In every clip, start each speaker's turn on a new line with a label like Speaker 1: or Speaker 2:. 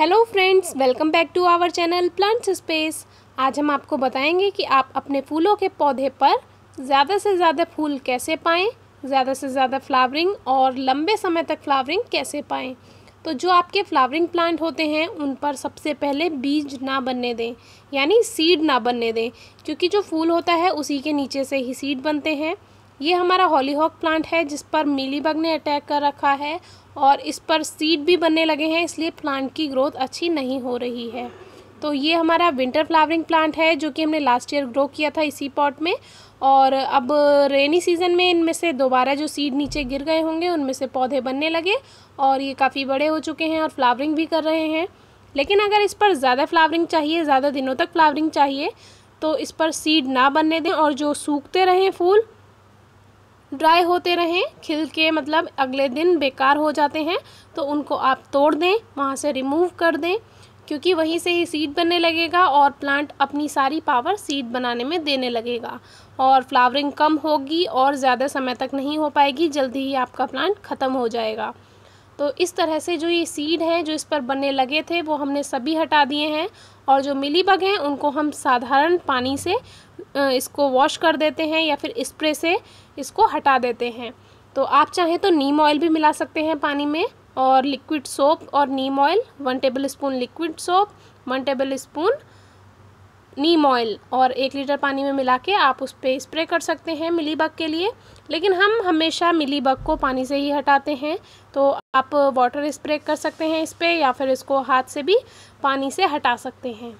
Speaker 1: hello friends welcome back to our channel plants space आज हम आपको बताएंगे कि आप अपने फूलों के पौधे पर ज़्यादा से ज़्यादा फूल कैसे पाएँ ज़्यादा से ज़्यादा फ्लावरिंग और लंबे समय तक फ्लावरिंग कैसे पाएँ तो जो आपके फ्लावरिंग प्लांट होते हैं उन पर सबसे पहले बीज ना बनने दें यानी सीड ना बनने दें क्योंकि जो फूल होता है उसी के नीचे से ही सीड बनते हैं ये हमारा हॉलीहॉक प्लांट है जिस पर मिलीबग ने अटैक कर रखा है और इस पर सीड भी बनने लगे हैं इसलिए प्लांट की ग्रोथ अच्छी नहीं हो रही है तो ये हमारा विंटर फ्लावरिंग प्लांट है जो कि हमने लास्ट ईयर ग्रो किया था इसी पॉट में और अब रेनी सीज़न में इनमें से दोबारा जो सीड नीचे गिर गए होंगे उनमें से पौधे बनने लगे और ये काफ़ी बड़े हो चुके हैं और फ्लावरिंग भी कर रहे हैं लेकिन अगर इस पर ज़्यादा फ्लावरिंग चाहिए ज़्यादा दिनों तक फ्लावरिंग चाहिए तो इस पर सीड ना बनने दें और जो सूखते रहें फूल ड्राई होते रहें खिल के मतलब अगले दिन बेकार हो जाते हैं तो उनको आप तोड़ दें वहाँ से रिमूव कर दें क्योंकि वहीं से ही सीड बनने लगेगा और प्लांट अपनी सारी पावर सीड बनाने में देने लगेगा और फ्लावरिंग कम होगी और ज़्यादा समय तक नहीं हो पाएगी जल्दी ही आपका प्लांट ख़त्म हो जाएगा तो इस तरह से जो ये सीड हैं जो इस पर बनने लगे थे वो हमने सभी हटा दिए हैं और जो मिलीबग हैं उनको हम साधारण पानी से इसको वॉश कर देते हैं या फिर स्प्रे से इसको हटा देते हैं तो आप चाहें तो नीम ऑयल भी मिला सकते हैं पानी में और लिक्विड सोप और neem oil one tablespoon liquid soap one tablespoon neem oil और एक लीटर पानी में मिला के आप उस पर स्प्रे कर सकते हैं मिली बग के लिए लेकिन हम हमेशा मिली बग को पानी से ही हटाते हैं तो आप वाटर स्प्रे कर सकते हैं इस पर या फिर इसको हाथ से भी पानी से हटा सकते हैं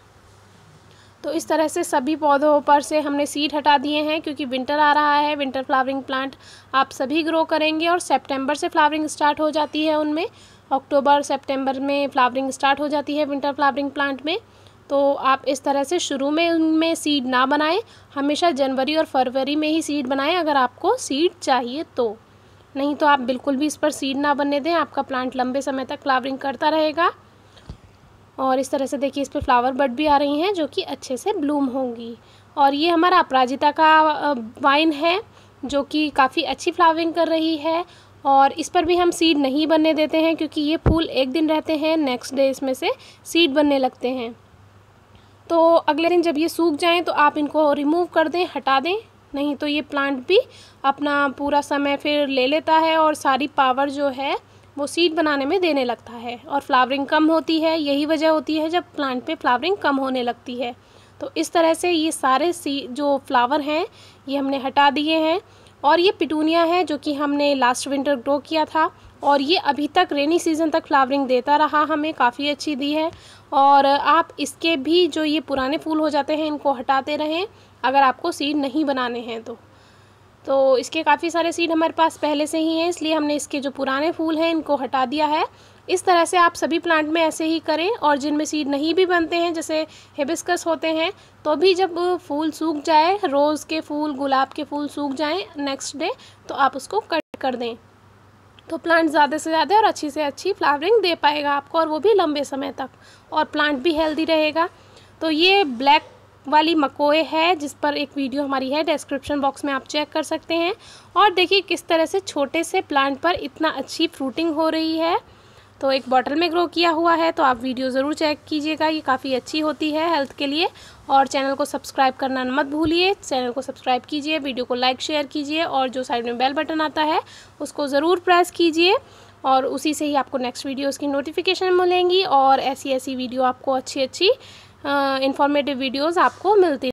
Speaker 1: तो इस तरह से सभी पौधों पर से हमने सीड हटा दिए हैं क्योंकि विंटर आ रहा है विंटर फ्लावरिंग प्लांट आप सभी ग्रो करेंगे और सेप्टेम्बर से फ्लावरिंग स्टार्ट हो जाती है उनमें अक्टूबर सेप्टेम्बर में फ्लावरिंग स्टार्ट हो जाती है विंटर फ्लावरिंग प्लांट में तो आप इस तरह से शुरू में उनमें सीड ना बनाएं हमेशा जनवरी और फरवरी में ही सीड बनाएं अगर आपको सीड चाहिए तो नहीं तो आप बिल्कुल भी इस पर सीड ना बनने दें आपका प्लांट लंबे समय तक फ्लावरिंग करता रहेगा और इस तरह से देखिए इस पर फ्लावर बड भी आ रही हैं जो कि अच्छे से ब्लूम होंगी और ये हमारा अपराजिता का वाइन है जो कि काफ़ी अच्छी फ्लावरिंग कर रही है और इस पर भी हम सीड नहीं बनने देते हैं क्योंकि ये फूल एक दिन रहते हैं नेक्स्ट डे इसमें से सीड बनने लगते हैं तो अगले दिन जब ये सूख जाएं तो आप इनको रिमूव कर दें हटा दें नहीं तो ये प्लांट भी अपना पूरा समय फिर ले लेता है और सारी पावर जो है वो सीड बनाने में देने लगता है और फ्लावरिंग कम होती है यही वजह होती है जब प्लांट पे फ्लावरिंग कम होने लगती है तो इस तरह से ये सारे सी जो फ्लावर हैं ये हमने हटा दिए हैं और ये पिटूनिया है जो कि हमने लास्ट विंटर ग्रो किया था और ये अभी तक रेनी सीज़न तक फ्लावरिंग देता रहा हमें काफ़ी अच्छी दी है और आप इसके भी जो ये पुराने फूल हो जाते हैं इनको हटाते रहें अगर आपको सीड नहीं बनाने हैं तो तो इसके काफ़ी सारे सीड हमारे पास पहले से ही हैं इसलिए हमने इसके जो पुराने फूल हैं इनको हटा दिया है इस तरह से आप सभी प्लांट में ऐसे ही करें और जिनमें सीड नहीं भी बनते हैं जैसे हिबिस्कस होते हैं तो भी जब फूल सूख जाए रोज़ के फूल गुलाब के फूल सूख जाएँ नेक्स्ट डे तो आप उसको कट कर दें तो प्लांट ज़्यादा से ज़्यादा और अच्छी से अच्छी फ्लावरिंग दे पाएगा आपको और वो भी लंबे समय तक और प्लांट भी हेल्दी रहेगा तो ये ब्लैक वाली मकोए है जिस पर एक वीडियो हमारी है डिस्क्रिप्शन बॉक्स में आप चेक कर सकते हैं और देखिए किस तरह से छोटे से प्लांट पर इतना अच्छी फ्रूटिंग हो रही है तो एक बॉटल में ग्रो किया हुआ है तो आप वीडियो ज़रूर चेक कीजिएगा ये काफ़ी अच्छी होती है हेल्थ के लिए और चैनल को सब्सक्राइब करना मत भूलिए चैनल को सब्सक्राइब कीजिए वीडियो को लाइक शेयर कीजिए और जो साइड में बेल बटन आता है उसको ज़रूर प्रेस कीजिए और उसी से ही आपको नेक्स्ट वीडियोज़ की नोटिफिकेशन मिलेंगी और ऐसी ऐसी वीडियो आपको अच्छी अच्छी इन्फॉर्मेटिव वीडियोस आपको मिलती